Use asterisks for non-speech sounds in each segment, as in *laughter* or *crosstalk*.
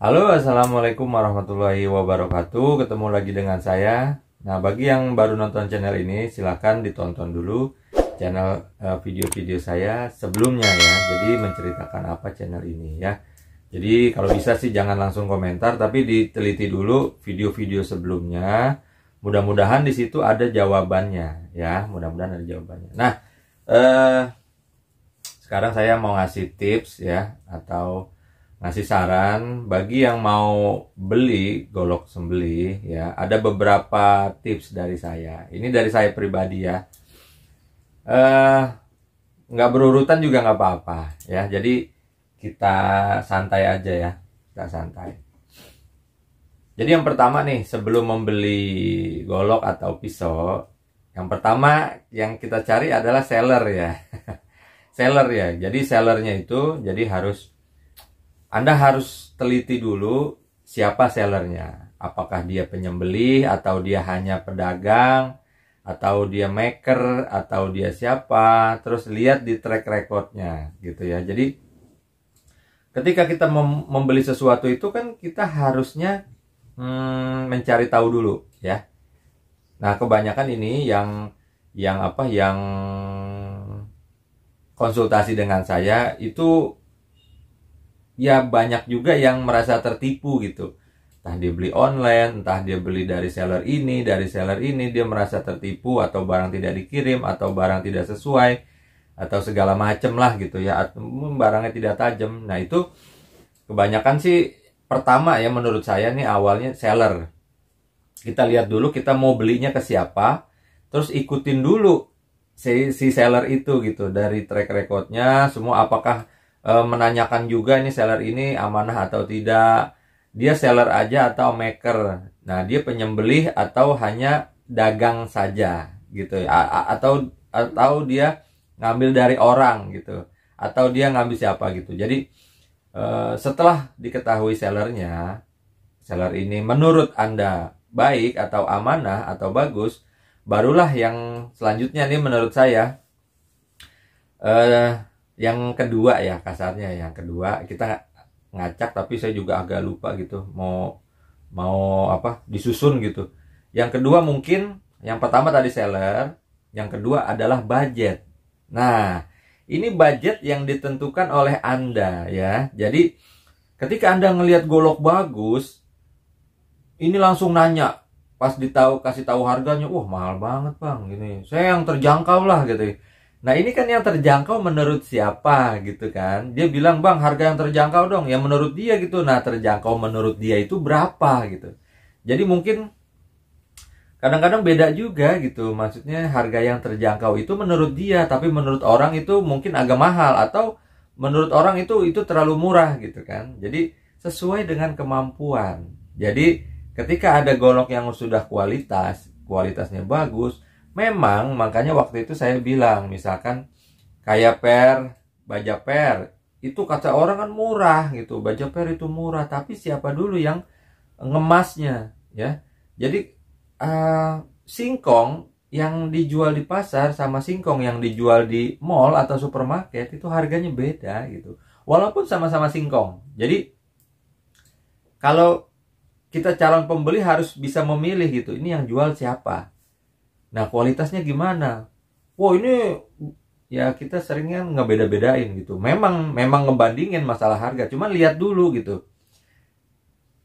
Halo, assalamualaikum warahmatullahi wabarakatuh. Ketemu lagi dengan saya. Nah, bagi yang baru nonton channel ini, silahkan ditonton dulu channel eh, video-video uh, saya sebelumnya ya. Jadi menceritakan apa channel ini ya. Jadi kalau bisa sih jangan langsung komentar, tapi diteliti dulu video-video sebelumnya. Mudah-mudahan di situ ada jawabannya ya. Mudah-mudahan ada jawabannya. Nah, eh, sekarang saya mau ngasih tips ya atau ngasih saran bagi yang mau beli golok sembeli ya ada beberapa tips dari saya ini dari saya pribadi ya eh nggak berurutan juga nggak apa-apa ya jadi kita santai aja ya kita santai jadi yang pertama nih sebelum membeli golok atau pisau yang pertama yang kita cari adalah seller ya *laughs* seller ya jadi sellernya itu jadi harus anda harus teliti dulu siapa sellernya. Apakah dia penyembeli atau dia hanya pedagang atau dia maker atau dia siapa. Terus lihat di track recordnya gitu ya. Jadi ketika kita mem membeli sesuatu itu kan kita harusnya hmm, mencari tahu dulu ya. Nah kebanyakan ini yang yang apa yang konsultasi dengan saya itu ya banyak juga yang merasa tertipu gitu entah dia beli online, entah dia beli dari seller ini, dari seller ini, dia merasa tertipu atau barang tidak dikirim atau barang tidak sesuai atau segala macem lah gitu ya, atau barangnya tidak tajam. Nah itu kebanyakan sih pertama ya menurut saya nih awalnya seller. Kita lihat dulu kita mau belinya ke siapa, terus ikutin dulu si, si seller itu gitu dari track recordnya, semua apakah Eh, menanyakan juga ini seller ini amanah atau tidak. Dia seller aja atau maker. Nah, dia penyembelih atau hanya dagang saja gitu ya. A atau atau dia ngambil dari orang gitu. Atau dia ngambil siapa gitu. Jadi e, setelah diketahui sellernya, seller ini menurut Anda baik atau amanah atau bagus, barulah yang selanjutnya nih menurut saya eh, yang kedua ya kasarnya yang kedua kita ngacak tapi saya juga agak lupa gitu mau mau apa disusun gitu yang kedua mungkin yang pertama tadi seller yang kedua adalah budget nah ini budget yang ditentukan oleh anda ya jadi ketika anda ngelihat golok bagus ini langsung nanya pas ditahu kasih tahu harganya wah mahal banget bang ini saya yang terjangkau lah gitu Nah ini kan yang terjangkau menurut siapa gitu kan Dia bilang bang harga yang terjangkau dong Ya menurut dia gitu Nah terjangkau menurut dia itu berapa gitu Jadi mungkin kadang-kadang beda juga gitu Maksudnya harga yang terjangkau itu menurut dia Tapi menurut orang itu mungkin agak mahal Atau menurut orang itu itu terlalu murah gitu kan Jadi sesuai dengan kemampuan Jadi ketika ada golok yang sudah kualitas Kualitasnya bagus Memang makanya waktu itu saya bilang misalkan kayak per, baja per itu kata orang kan murah gitu. Baja per itu murah, tapi siapa dulu yang ngemasnya ya. Jadi uh, singkong yang dijual di pasar sama singkong yang dijual di mall atau supermarket itu harganya beda gitu. Walaupun sama-sama singkong. Jadi kalau kita calon pembeli harus bisa memilih gitu. Ini yang jual siapa? Nah kualitasnya gimana? wow ini ya kita seringnya ngebeda bedain gitu. Memang memang ngebandingin masalah harga, cuman lihat dulu gitu.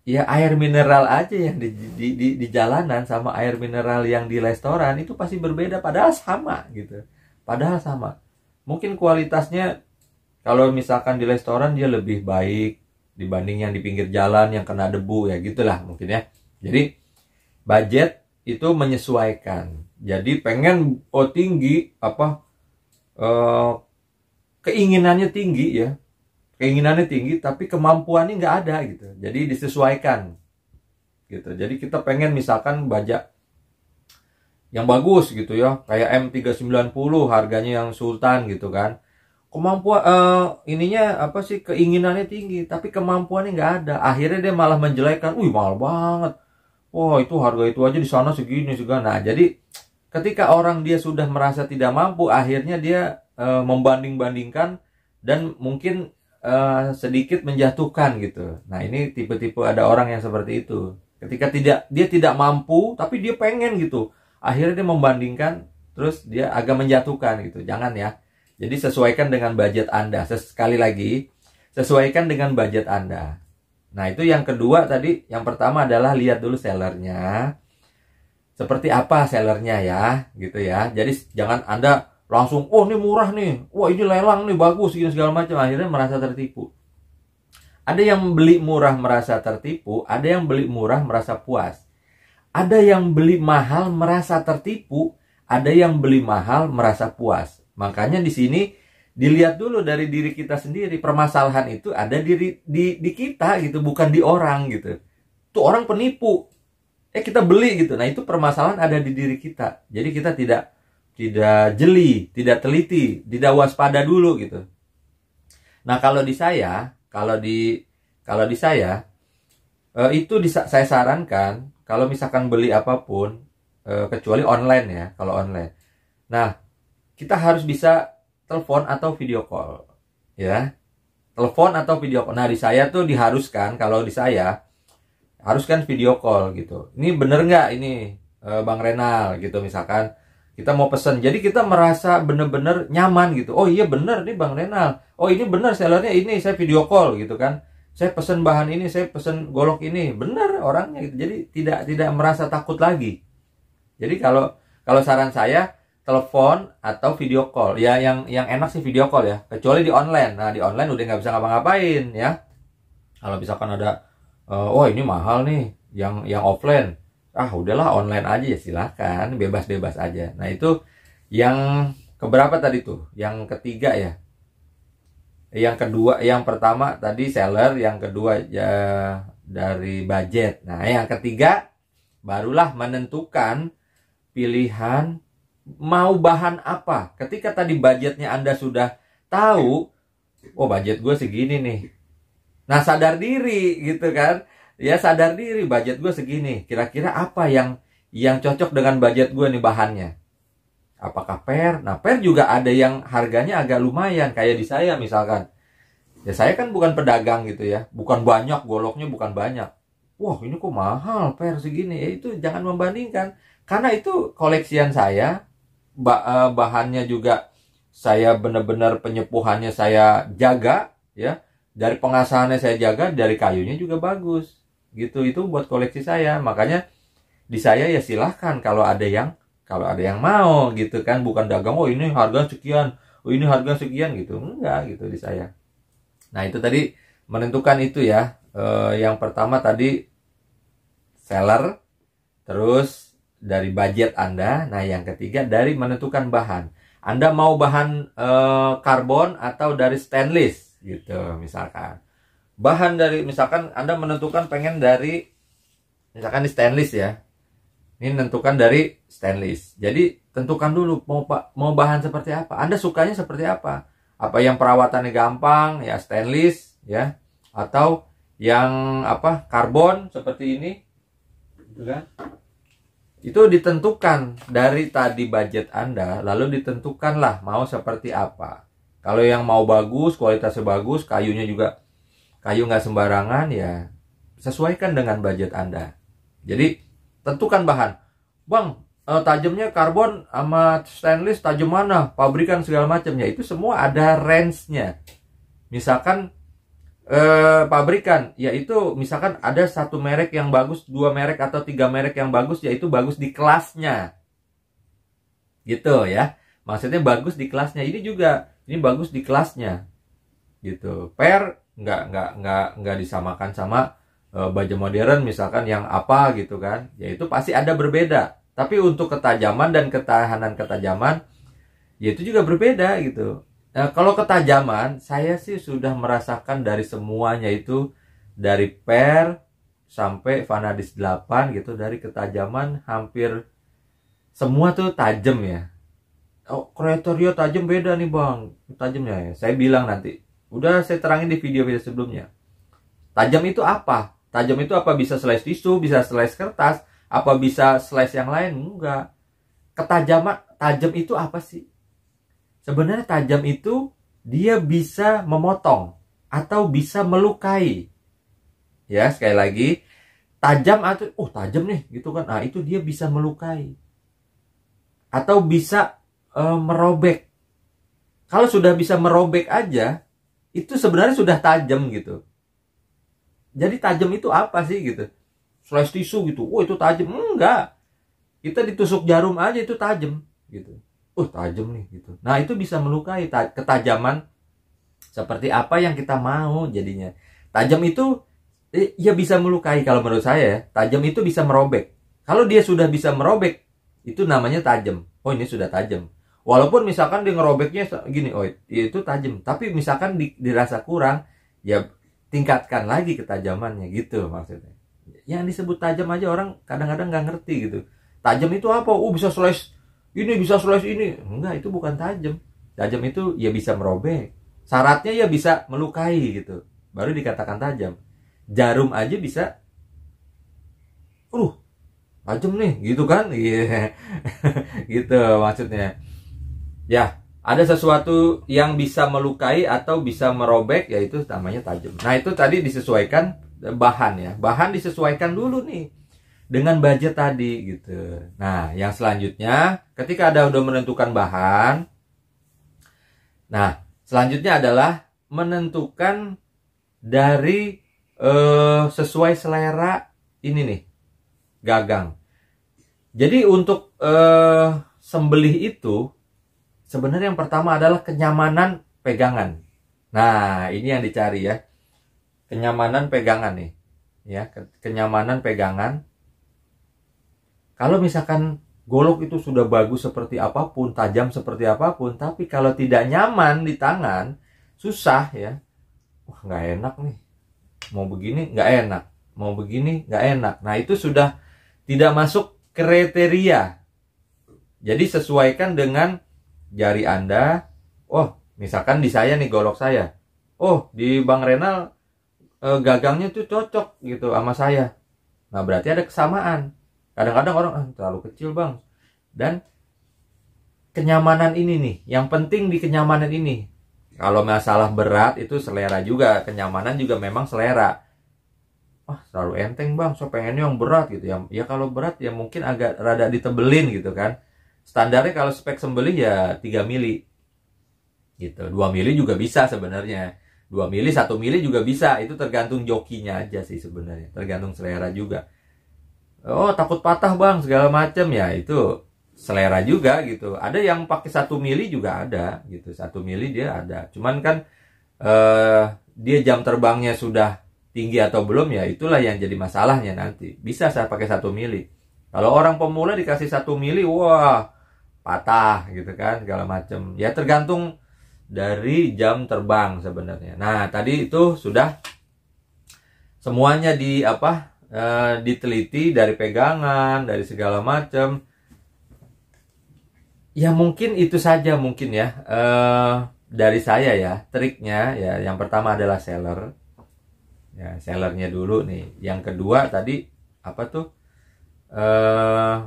Ya air mineral aja yang di, di, di, di jalanan sama air mineral yang di restoran itu pasti berbeda, padahal sama gitu. Padahal sama. Mungkin kualitasnya kalau misalkan di restoran dia lebih baik dibanding yang di pinggir jalan yang kena debu ya gitulah mungkin ya. Jadi budget itu menyesuaikan jadi pengen oh tinggi apa eh, keinginannya tinggi ya keinginannya tinggi tapi kemampuannya nggak ada gitu jadi disesuaikan gitu jadi kita pengen misalkan baja yang bagus gitu ya kayak M390 harganya yang sultan gitu kan kemampuan uh, ininya apa sih keinginannya tinggi tapi kemampuannya nggak ada akhirnya dia malah menjelekan wih mahal banget wah itu harga itu aja di sana segini juga nah jadi ketika orang dia sudah merasa tidak mampu akhirnya dia e, membanding-bandingkan dan mungkin e, sedikit menjatuhkan gitu nah ini tipe-tipe ada orang yang seperti itu ketika tidak dia tidak mampu tapi dia pengen gitu akhirnya dia membandingkan terus dia agak menjatuhkan gitu jangan ya jadi sesuaikan dengan budget anda sekali lagi sesuaikan dengan budget anda nah itu yang kedua tadi yang pertama adalah lihat dulu sellernya seperti apa sellernya ya gitu ya jadi jangan anda langsung oh ini murah nih wah ini lelang nih bagus gitu segala macam akhirnya merasa tertipu ada yang beli murah merasa tertipu ada yang beli murah merasa puas ada yang beli mahal merasa tertipu ada yang beli mahal merasa puas makanya di sini dilihat dulu dari diri kita sendiri permasalahan itu ada di, di, di kita gitu bukan di orang gitu tuh orang penipu eh kita beli gitu nah itu permasalahan ada di diri kita jadi kita tidak tidak jeli tidak teliti tidak waspada dulu gitu nah kalau di saya kalau di kalau di saya eh, itu disa saya sarankan kalau misalkan beli apapun eh, kecuali online ya kalau online nah kita harus bisa telepon atau video call ya telepon atau video call nah di saya tuh diharuskan kalau di saya harus kan video call gitu ini bener nggak ini uh, bang Renal gitu misalkan kita mau pesen. jadi kita merasa bener-bener nyaman gitu oh iya bener nih bang Renal oh ini bener sellernya ini saya video call gitu kan saya pesen bahan ini saya pesen golok ini bener orangnya gitu jadi tidak tidak merasa takut lagi jadi kalau kalau saran saya telepon atau video call ya yang yang enak sih video call ya kecuali di online nah di online udah nggak bisa ngapa-ngapain ya kalau misalkan ada uh, oh ini mahal nih yang yang offline ah udahlah online aja ya silahkan bebas-bebas aja nah itu yang keberapa tadi tuh yang ketiga ya yang kedua yang pertama tadi seller yang kedua ya dari budget nah yang ketiga barulah menentukan pilihan mau bahan apa ketika tadi budgetnya anda sudah tahu oh budget gue segini nih Nah sadar diri gitu kan. Ya sadar diri budget gue segini. Kira-kira apa yang yang cocok dengan budget gue nih bahannya. Apakah per? Nah per juga ada yang harganya agak lumayan kayak di saya misalkan. Ya saya kan bukan pedagang gitu ya. Bukan banyak goloknya bukan banyak. Wah ini kok mahal per segini. Ya, itu jangan membandingkan. Karena itu koleksian saya. Eh, bahannya juga saya benar-benar penyepuhannya saya jaga ya dari pengasahannya saya jaga dari kayunya juga bagus gitu itu buat koleksi saya makanya di saya ya silahkan kalau ada yang kalau ada yang mau gitu kan bukan dagang oh ini harga sekian oh ini harga sekian gitu enggak gitu di saya nah itu tadi menentukan itu ya e, yang pertama tadi seller terus dari budget anda nah yang ketiga dari menentukan bahan anda mau bahan e, karbon atau dari stainless gitu misalkan bahan dari misalkan anda menentukan pengen dari misalkan ini stainless ya ini menentukan dari stainless jadi tentukan dulu mau mau bahan seperti apa anda sukanya seperti apa apa yang perawatannya gampang ya stainless ya atau yang apa karbon seperti ini gitu kan itu ditentukan dari tadi budget Anda lalu ditentukanlah mau seperti apa kalau yang mau bagus, kualitasnya bagus, kayunya juga kayu nggak sembarangan ya sesuaikan dengan budget Anda. Jadi tentukan bahan. Bang, eh, tajamnya karbon sama stainless tajam mana? Pabrikan segala macamnya itu semua ada range-nya. Misalkan eh, pabrikan yaitu misalkan ada satu merek yang bagus, dua merek atau tiga merek yang bagus yaitu bagus di kelasnya. Gitu ya. Maksudnya bagus di kelasnya. Ini juga ini bagus di kelasnya gitu per nggak nggak nggak nggak disamakan sama e, eh, baja modern misalkan yang apa gitu kan Yaitu pasti ada berbeda tapi untuk ketajaman dan ketahanan ketajaman ya itu juga berbeda gitu nah kalau ketajaman saya sih sudah merasakan dari semuanya itu dari per sampai Vanadis 8 gitu dari ketajaman hampir semua tuh tajam ya oh kriteria tajam beda nih bang tajamnya ya saya bilang nanti udah saya terangin di video-video sebelumnya tajam itu apa tajam itu apa bisa slice tisu bisa slice kertas apa bisa slice yang lain enggak ketajaman tajam itu apa sih sebenarnya tajam itu dia bisa memotong atau bisa melukai ya sekali lagi tajam atau oh tajam nih gitu kan nah itu dia bisa melukai atau bisa e, merobek. Kalau sudah bisa merobek aja, itu sebenarnya sudah tajam gitu. Jadi tajam itu apa sih gitu? Slice tisu gitu. Oh, itu tajam. Enggak. Kita ditusuk jarum aja itu tajam gitu. Oh, tajam nih gitu. Nah, itu bisa melukai ketajaman seperti apa yang kita mau jadinya. Tajam itu ya bisa melukai kalau menurut saya tajem ya. Tajam itu bisa merobek. Kalau dia sudah bisa merobek, itu namanya tajam. Oh, ini sudah tajam. Walaupun misalkan dia ngerobeknya gini, oh ya itu tajam, tapi misalkan di, dirasa kurang, ya tingkatkan lagi ketajamannya gitu maksudnya. Yang disebut tajam aja orang kadang-kadang nggak ngerti gitu. Tajam itu apa? Oh bisa slice ini, bisa slice ini. Enggak, itu bukan tajam. Tajam itu ya bisa merobek. Syaratnya ya bisa melukai gitu. Baru dikatakan tajam. Jarum aja bisa uh tajam nih gitu kan yeah. *laughs* gitu maksudnya Ya, ada sesuatu yang bisa melukai atau bisa merobek yaitu namanya tajam. Nah, itu tadi disesuaikan bahan ya. Bahan disesuaikan dulu nih dengan budget tadi gitu. Nah, yang selanjutnya ketika ada udah menentukan bahan Nah, selanjutnya adalah menentukan dari eh, sesuai selera ini nih gagang. Jadi untuk eh, sembelih itu Sebenarnya yang pertama adalah kenyamanan pegangan. Nah, ini yang dicari ya. Kenyamanan pegangan nih. Ya, kenyamanan pegangan. Kalau misalkan golok itu sudah bagus seperti apapun, tajam seperti apapun, tapi kalau tidak nyaman di tangan, susah ya. Wah, nggak enak nih. Mau begini nggak enak, mau begini nggak enak. Nah, itu sudah tidak masuk kriteria. Jadi sesuaikan dengan jari Anda, oh misalkan di saya nih golok saya, oh di Bang Renal eh, gagangnya tuh cocok gitu sama saya. Nah berarti ada kesamaan. Kadang-kadang orang ah, terlalu kecil bang. Dan kenyamanan ini nih, yang penting di kenyamanan ini. Kalau masalah berat itu selera juga, kenyamanan juga memang selera. Wah, selalu enteng bang, so pengennya yang berat gitu ya. Ya kalau berat ya mungkin agak rada ditebelin gitu kan standarnya kalau spek sembelih ya 3 mili gitu 2 mili juga bisa sebenarnya 2 mili 1 mili juga bisa itu tergantung jokinya aja sih sebenarnya tergantung selera juga oh takut patah bang segala macam ya itu selera juga gitu ada yang pakai satu mili juga ada gitu satu mili dia ada cuman kan eh, dia jam terbangnya sudah tinggi atau belum ya itulah yang jadi masalahnya nanti bisa saya pakai satu mili kalau orang pemula dikasih satu mili wah patah gitu kan segala macam ya tergantung dari jam terbang sebenarnya nah tadi itu sudah semuanya di apa e, diteliti dari pegangan dari segala macam ya mungkin itu saja mungkin ya e, dari saya ya triknya ya yang pertama adalah seller ya sellernya dulu nih yang kedua tadi apa tuh eh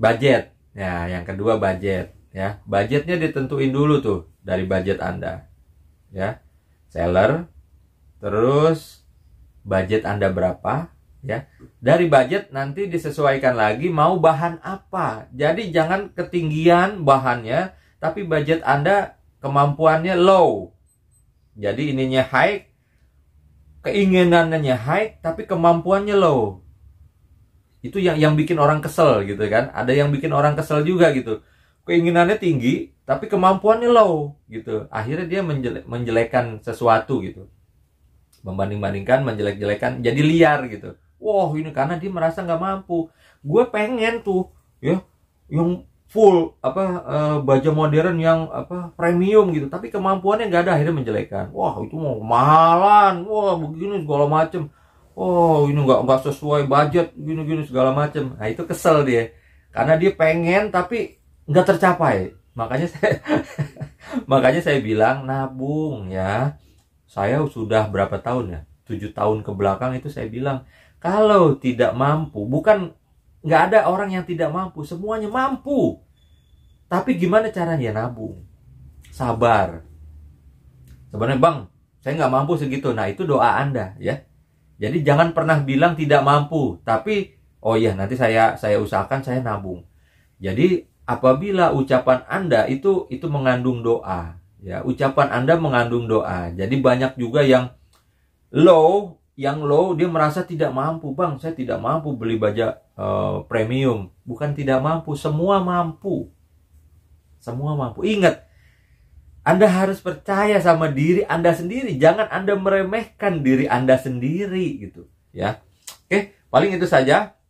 budget ya yang kedua budget ya budgetnya ditentuin dulu tuh dari budget anda ya seller terus budget anda berapa ya dari budget nanti disesuaikan lagi mau bahan apa jadi jangan ketinggian bahannya tapi budget anda kemampuannya low jadi ininya high keinginannya high tapi kemampuannya low itu yang yang bikin orang kesel gitu kan ada yang bikin orang kesel juga gitu keinginannya tinggi tapi kemampuannya low gitu akhirnya dia menjele menjelekan sesuatu gitu membanding-bandingkan menjelek-jelekan jadi liar gitu wow ini karena dia merasa nggak mampu gue pengen tuh ya yang full apa e, eh, baja modern yang apa premium gitu tapi kemampuannya nggak ada akhirnya menjelekan wah itu mau mahalan wah begini segala macem oh ini nggak nggak sesuai budget gini-gini segala macem nah itu kesel dia karena dia pengen tapi nggak tercapai makanya *laughs* saya makanya saya bilang nabung ya saya sudah berapa tahun ya tujuh tahun ke belakang itu saya bilang kalau tidak mampu bukan nggak ada orang yang tidak mampu semuanya mampu tapi gimana caranya nabung sabar sebenarnya bang saya nggak mampu segitu nah itu doa anda ya jadi jangan pernah bilang tidak mampu, tapi oh iya nanti saya saya usahakan saya nabung. Jadi apabila ucapan Anda itu itu mengandung doa, ya ucapan Anda mengandung doa. Jadi banyak juga yang low, yang low dia merasa tidak mampu, Bang, saya tidak mampu beli baja uh, premium. Bukan tidak mampu, semua mampu. Semua mampu. Ingat, anda harus percaya sama diri Anda sendiri, jangan Anda meremehkan diri Anda sendiri gitu, ya. Oke, paling itu saja.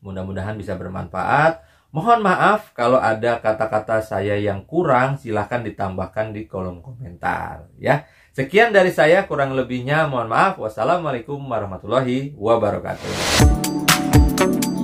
Mudah-mudahan bisa bermanfaat. Mohon maaf kalau ada kata-kata saya yang kurang, silahkan ditambahkan di kolom komentar ya. Sekian dari saya, kurang lebihnya mohon maaf. Wassalamualaikum warahmatullahi wabarakatuh.